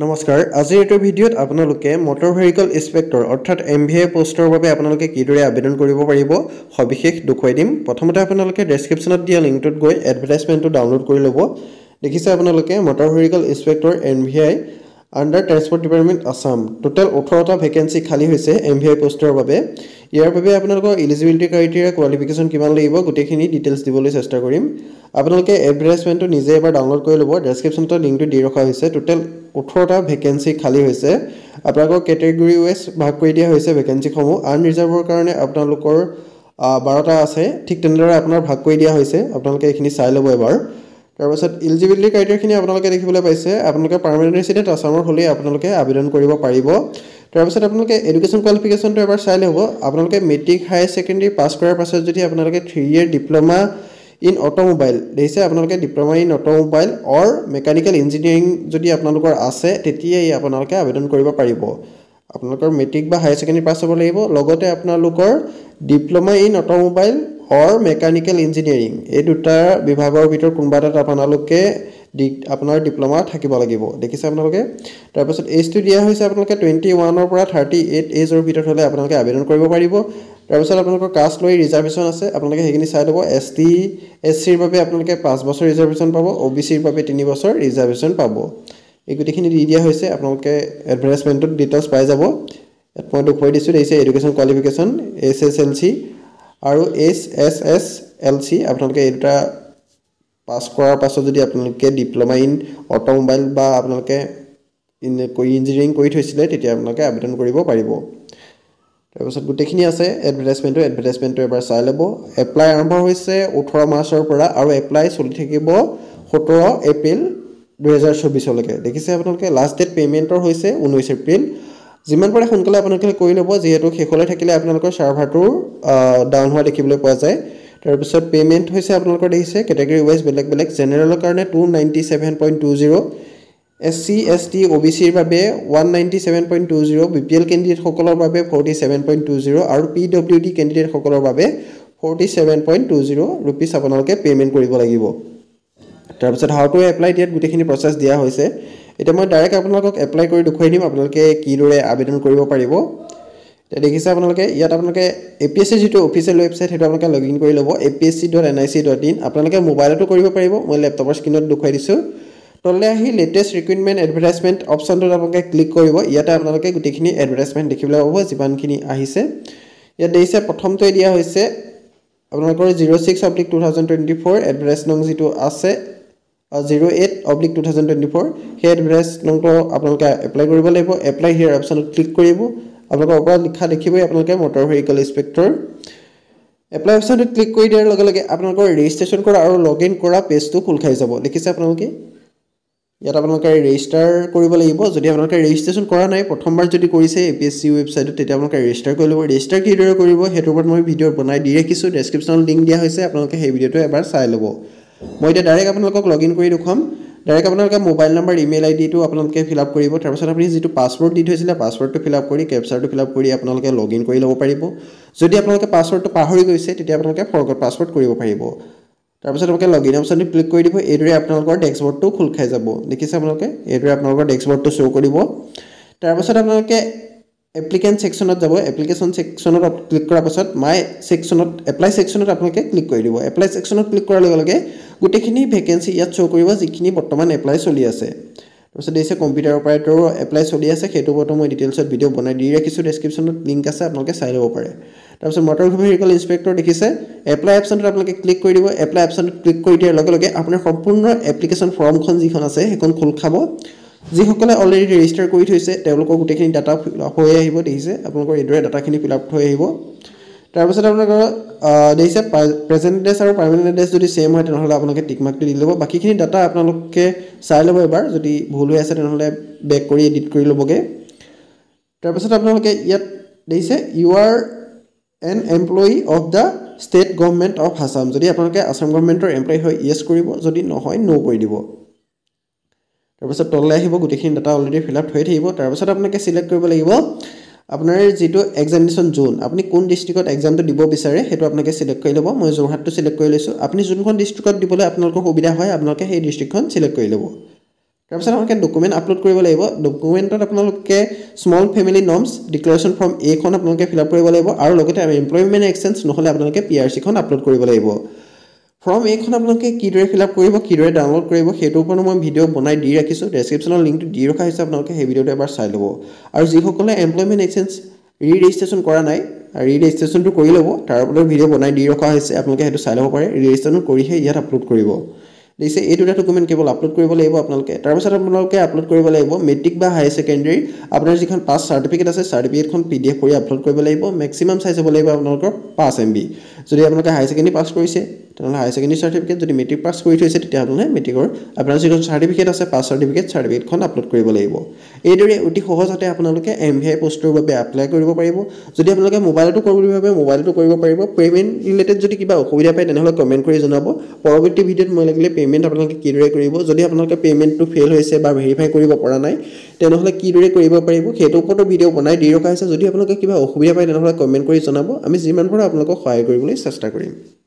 নমস্কাৰ আজিৰ এইটো ভিডিঅ'ত আপোনালোকে মটৰ ভেহিকল ইনস্পেক্টৰ অৰ্থাৎ এম ভি আই পোষ্টৰ বাবে আপোনালোকে কিদৰে আবেদন কৰিব পাৰিব সবিশেষ দেখুৱাই দিম প্ৰথমতে আপোনালোকে ডেছক্ৰিপশ্যনত দিয়া লিংকটোত গৈ এডভাৰটাইজমেণ্টটো ডাউনলোড কৰি ল'ব দেখিছে আপোনালোকে motor vehicle inspector M V I under transport department Assam total ওঠৰটা ভেকেঞ্চি খালী হৈছে এম ভি আই পোষ্টৰ বাবে ইয়াৰ বাবে আপোনালোকৰ ইলিজিবিলিটি ক্ৰাইটেৰিয়া কোৱালিফিকেশ্যন কিমান লাগিব গোটেইখিনি ডিটেইলছ দিবলৈ চেষ্টা কৰিম আপোনালোকে এডভাৰটাইজমেণ্টটো নিজে এবাৰ ডাউনলোড কৰি ল'ব ডেছক্ৰিপশ্যনত লিংকটো দি ৰখা হৈছে টোটেল ওঠৰটা ভেকেঞ্চি খালী হৈছে আপোনালোকৰ কেটেগৰী ৱাইজ ভাগ কৰি দিয়া হৈছে ভেকেঞ্চিসমূহ আনৰিজাৰ্ভৰ কাৰণে আপোনালোকৰ বাৰটা আছে ঠিক তেনেদৰে আপোনাৰ ভাগ কৰি দিয়া হৈছে আপোনালোকে এইখিনি চাই ল'ব এবাৰ তাৰপাছত ইলিজিবিলিটি ক্ৰাইটেৰিয়াখিনি আপোনালোকে দেখিবলৈ পাইছে আপোনালোকে পাৰ্মানেণ্ট ৰেচিডেণ্ট আছামৰ হ'লেই আপোনালোকে আবেদন কৰিব পাৰিব তাৰপাছত আপোনালোকে এডুকেশ্যন কোৱালিফিকেশ্যনটো এবাৰ চাই ল'ব আপোনালোকে মেট্ৰিক হায়াৰ ছেকেণ্ডেৰী পাছ কৰাৰ পাছত যদি আপোনালোকে three year diploma in automobile দেখিছে আপোনালোকে diploma in automobile or mechanical engineering যদি আপোনালোকৰ আছে তেতিয়াই আপোনালোকে আবেদন কৰিব পাৰিব আপোনালোকৰ মেট্ৰিক বা হায়াৰ ছেকেণ্ডেৰী পাছ হ'ব লাগিব লগতে আপোনালোকৰ diploma in automobile or mechanical engineering এই দুটা বিভাগৰ ভিতৰত কোনোবা এটাত আপোনালোকে ডি আপোনাৰ ডিপ্ল'মা থাকিব লাগিব দেখিছে আপোনালোকে তাৰপাছত এইজটো দিয়া হৈছে আপোনালোকে টুৱেণ্টি ওৱানৰ পৰা থাৰ্টি এইট এজৰ ভিতৰত হ'লে আপোনালোকে আবেদন কৰিব পাৰিব তাৰপিছত আপোনালোকৰ কাষ্ট লৈ ৰিজাৰ্ভেশ্যন আছে আপোনালোকে সেইখিনি চাই ল'ব এছ টি এছ চিৰ বাবে আপোনালোকে পাঁচ বছৰ ৰিজাৰ্ভেশ্যন পাব অ' বি চিৰ বাবে তিনি বছৰ ৰিজাৰ্ভেশ্যন পাব এই গোটেইখিনি দি দিয়া হৈছে আপোনালোকে এডভাৰ্টাইজমেণ্টত ডিটেইলছ পাই যাব ইয়াত মই দুখ দিছোঁ দেখিছে education qualification S S L C আৰু S S S L C আপোনালোকে এই দুটা পাছ কৰাৰ পাছত যদি আপোনালোকে ডিপ্ল'মা ইন অট'মোবাইল বা আপোনালোকে ইঞ্জিনিয়াৰিং কৰি থৈছিলে তেতিয়া আপোনালোকে আবেদন কৰিব পাৰিব তাৰপিছত গোটেইখিনি আছে এডভাৰটাইজমেণ্টটো এডভাৰটাইজমেণ্টটো এবাৰ চাই ল'ব এপ্লাই আৰম্ভ হৈছে ওঠৰ মাৰ্চৰ পৰা আৰু এপ্লাই চলি থাকিব সোতৰ এপ্ৰিল দুহেজাৰ চৌবিছলৈকে দেখিছে আপোনালোকে লাষ্ট ডেট পে'মেণ্টৰ হৈছে ঊনৈছ এপ্ৰিল যিমান পাৰে সোনকালে আপোনালোকে কৰি ল'ব যিহেতু শেষলৈ থাকিলে আপোনালোকৰ ছাৰ্ভাৰটো ডাউন হোৱা দেখিবলৈ পোৱা যায় তাৰপিছত পে'মেণ্ট হৈছে আপোনালোকৰ দেখিছে কেটেগৰী ৱাইজ বেলেগ বেলেগ জেনেৰেলৰ কাৰণে two ninety seven point two zero' S C S T O' B চিৰ বাবে one ninety seven point two zero' B P L কেণ্ডিডেটসকলৰ বাবে forty seven point two zero' আৰু পি ডব্লিউ ডি কেণ্ডিডেটসকলৰ বাবে forty seven point two zero' rupees আপোনালোকে payment কৰিব লাগিব তাৰপিছত হাউ টু এপ্লাইত ইয়াত গোটেইখিনি প্ৰচেছ দিয়া হৈছে এতিয়া মই ডাইৰেক্ট আপোনালোকক এপ্লাই কৰি দেখুৱাই দিম আপোনালোকে কিদৰে আবেদন কৰিব পাৰিব এতিয়া দেখিছে আপোনালোকে ইয়াত আপোনালোকে এ পি এছ চি যিটো অফিচিয়েল ৱেবছাইট সেইটো আপোনালোকে লগ ইন কৰি ল'ব A P S C dot N I C dot in আপোনালোকে মোবাইলতো কৰিব পাৰিব মই লেপটপৰ স্ক্ৰীণত দেখুৱাই দিছোঁ তললে আহি লেটেষ্ট ৰিক্ৰুইটমেণ্ট এডভাৰটাইজমেণ্ট অপশ্যনটোত আপোনালোকে ক্লিক কৰিব ইয়াতে আপোনালোকে গোটেইখিনি এডভাৰটাইজমেণ্ট দেখিবলৈ পাব যিমানখিনি আহিছে ইয়াত দেখিছে প্ৰথমটোৱে দিয়া হৈছে আপোনালোকৰ zero' six oblique two thousand twenty four advertise নং যিটো আছে zero' eight oblique two thousand twenty four সেই এডভাৰটাইজ নংটো আপোনালোকে এপ্লাই কৰিব লাগিব এপ্লাই হিয়াৰ অপশ্যনত ক্লিক কৰিব আপোনালোকৰ ওপৰত লিখা দেখিবই আপোনালোকে মটৰ ভেহিকল ইনস্পেক্টৰ এপ্লাই অপশ্যনটোত ক্লিক কৰি দিয়াৰ লগে লগে আপোনালোকৰ ৰেজিষ্ট্ৰেশ্যন কৰা আৰু লগ ইন কৰা পেজটো খোল খাই যাব দেখিছে আপোনালোকে ইয়াত আপোনালোকে ৰেজিষ্টাৰ কৰিব লাগিব যদি আপোনালোকে ৰেজিষ্ট্ৰেশ্যন কৰা নাই প্ৰথমবাৰ যদি কৰিছে এ পি এছ চি ৱেবছাইটত তেতিয়া আপোনালোকে ৰেজিষ্টাৰ কৰি ল'ব ৰেজিষ্টাৰ কিদৰে কৰিব সেইটোৰ ওপৰত মই ভিডিঅ' বনাই দি ৰাখিছোঁ ডেছক্ৰিপশ্যনত লিংক দিয়া হৈছে আপোনালোকে সেই ভিডিঅ'টো এবাৰ চাই ল'ব মই এতিয়া ডাইৰেক্ট আপোনালোকক লগ ইন কৰি দেখুৱাম ডাইৰেক্ট আপোনালোকে মোবাইল নম্বৰ ইমেইল আই ডিটো আপোনালোকে ফিল আপ কৰিব তাৰপিছত আপুনি যিটো পাছৱৰ্ড দি থৈছিলে পাছৱৰ্ডটো ফিল আপ কৰি কেপচাৰটো ফিল আপ কৰি আপোনালোকে লগ ইন কৰি ল'ব পাৰিব যদি আপোনালোকে পাছৱৰ্ডটো পাহৰি গৈছে তেতিয়া আপোনালোকে ফৰ্গত পাছৱৰ্ড কৰিব পাৰিব তাৰপিছত আপোনালোকে লগ ইন অপশ্যনটো ক্লিক কৰি দিব এইদৰে আপোনালোকৰ ডেস্কবৰ্ডটো খোল খাই যাব দেখিছে আপোনালোকে এইদৰে আপোনালোকৰ ডেক্সবৰ্ডটো শ্ব' কৰিব তাৰপিছত আপোনালোকে এপ্লিকেণ্ট ছেকশ্যনত যাব এপ্লিকেশ্যন ছেকশ্যনত ক্লিক কৰাৰ পাছত মাই ছেকশ্যনত এপ্লাই ছেকশ্যনত আপোনালোকে ক্লিক কৰি দিব এপ্লাই ছেকশ্যনত ক্লিক কৰাৰ লগে লগে গোটেইখিনি ভেকেঞ্চি ইয়াত শ্ব' কৰিব যিখিনি বৰ্তমান এপ্লাই চলি আছে তাৰপিছত দেখিছে কম্পিউটাৰ অপাৰেটৰো এপ্লাই চলি আছে সেইটো বৰ্তমান মই ডিটেইলছত ভিডিঅ' বনাই দি ৰাখিছোঁ ডেছক্ৰিপশ্যনত লিংক আছে আপোনালোকে চাই ল'ব পাৰে তাৰপিছত মটৰ ভেহিকল ইনস্পেক্টৰ দেখিছে এপ্লাই এপশ্যনটোত আপোনালোকে ক্লিক কৰি দিব এপ্লাই এপশ্যনটোত ক্লিক কৰি দিয়াৰ লগে লগে আপোনাৰ সম্পূৰ্ণ এপ্লিকেশ্যন ফৰ্মখন যিখন আছে সেইখন খোল খাব যিসকলে অলৰেডি ৰেজিষ্টাৰ কৰি থৈছে তেওঁলোকৰ গোটেইখিনি ডাটা হৈ আহিব দেখিছে আপোনালোকৰ এইদৰে ডাটাখিনি ফিল আপ হৈ আহিব তাৰপিছত আপোনালোকৰ দেখিছে প্ৰেজেণ্ট এড্ৰেছ আৰু পাৰ্মানেণ্ট এড্ৰেছ যদি ছেম হয় তেনেহ'লে আপোনালোকে টিকমাৰ্কটো দি ল'ব বাকীখিনি ডাটা আপোনালোকে চাই ল'ব এবাৰ যদি ভুল হৈ আছে তেনেহ'লে বেক কৰি এডিট কৰি ল'বগৈ তাৰপিছত আপোনালোকে ইয়াত দেখিছে U R N employee of the state government of Assam যদি আপোনালোকে আছাম গভমেণ্টৰ এমপ্লয়ী হয় ইয়েছ কৰিব যদি নহয় ন' কৰি দিব তাৰপিছত তললৈ আহিব গোটেইখিনি ডাটা অলৰেডি ফিল আপ থৈ থাকিব তাৰপিছত আপোনালোকে ছিলেক্ট কৰিব লাগিব আপোনাৰ যিটো এক্সামিনেশ্যন জোন আপুনি কোন ডিষ্ট্ৰিক্টত এক্সামটো দিব বিচাৰে সেইটো আপোনালোকে ছিলেক্ট কৰি ল'ব মই যোৰহাটটো ছিলেক্ট কৰি লৈছোঁ আপুনি যোনখন ডিষ্ট্ৰিক্টত দিবলৈ আপোনালোকৰ সুবিধা হয় আপোনালোকে সেই ডিষ্ট্ৰিক্টখন ছিলেক্ট কৰি ল'ব তাৰপিছত আপোনালোকে ডকুমেণ্ট আপলোড কৰিব লাগিব ডকুমেণ্টত আপোনালোকে small family norms declaration form এইখন আপোনালোকে ফিল আপ কৰিব লাগিব আৰু লগতে এমপ্লয়মেণ্ট এক্সেঞ্জ নহ'লে আপোনালোকে পি আৰ চিখন আপলোড কৰিব লাগিব ফৰ্ম এখন আপোনালোকে কিদৰে ফিল আপ কৰিব কিদৰে ডাউনলোড কৰিব সেইটো ওপৰত মই ভিডিঅ' বনাই দি ৰাখিছোঁ ডেছক্ৰিপশ্যনৰ লিংকটো দি ৰখা হৈছে আপোনালোকে সেই ভিডিঅ'টো এবাৰ চাই ল'ব আৰু যিসকলে এমপ্লয়মেণ্ট এক্সেঞ্জ ৰি ৰেজিষ্ট্ৰেশ্যন কৰা নাই ৰি ৰেজিষ্ট্ৰেশ্যনটো কৰি ল'ব তাৰ ওপৰত ভিডিঅ' বনাই দি ৰখা হৈছে আপোনালোকে সেইটো চাই ল'ব পাৰে ৰি ৰেজিষ্ট্ৰেশ্যন কৰিহে ইয়াত আপলোড কৰিব দেখিছে এই দুটা ডকুমেণ্ট কেৱল আপলোড কৰিব লাগিব আপোনালোকে তাৰপিছত আপোনালোকে আপলোড কৰিব লাগিব মেট্ৰিক বা হায়াৰ ছেকেণ্ডেৰী আপোনাৰ যিখন পাছ চাৰ্টিফিকেট আছে চাৰ্টিফিকেটখন পি ডি এফ কৰি আপলোড কৰিব লাগিব মেক্সিমাম চাইজ হ'ব লাগিব আপোনালোকৰ পাঁচ এম বি যদি আপোনালোকে হায়াৰ ছেকেণ্ডেৰী পাছ কৰিছে তেনেহ'লে হায়াৰ ছেকেণ্ডেৰী চাৰ্টিফিকেট যদি মেট্ৰিক পাছ কৰি থৈছে তেতিয়াহ'লে মেট্ৰিকৰ আপোনাৰ যিখন চাৰ্টিফিকেট আছে পাছ চাৰ্টিফিকেট চাৰ্টিফিকেটখন আপলোড কৰিব লাগিব এইদৰে অতি সহজতে আপোনালোকে এম ভি আই পষ্টৰ বাবে এপ্লাই কৰিব পাৰিব যদি আপোনালোকে মোবাইলটো কৰিব বাবে মোবাইলতো কৰিব পাৰিব পে'মেণ্ট ৰিলেটেড যদি কিবা অসুবিধা পায় তেনেহ'লে কমেণ্ট কৰি জনাব পৰৱৰ্তী ভিডিঅ'ত মই লাগিলে পে'মেণ্ট আপোনালোকে কিদৰে কৰিব যদি আপোনালোকে পে'মেণ্টটো ফেইল হৈছে বা ভেৰিফাই কৰিব পৰা নাই তেনেহ'লে কিদৰে কৰিব পাৰিব সেইটোৰ ওপৰতো ভিডিঅ' বনাই দি ৰখা হৈছে যদি আপোনালোকে কিবা অসুবিধা পায় তেনেহ'লে কমেণ্ট কৰি জনাব আমি যিমান পাৰোঁ আপোনালোকক সহায় কৰিবলৈ চেষ্টা কৰিম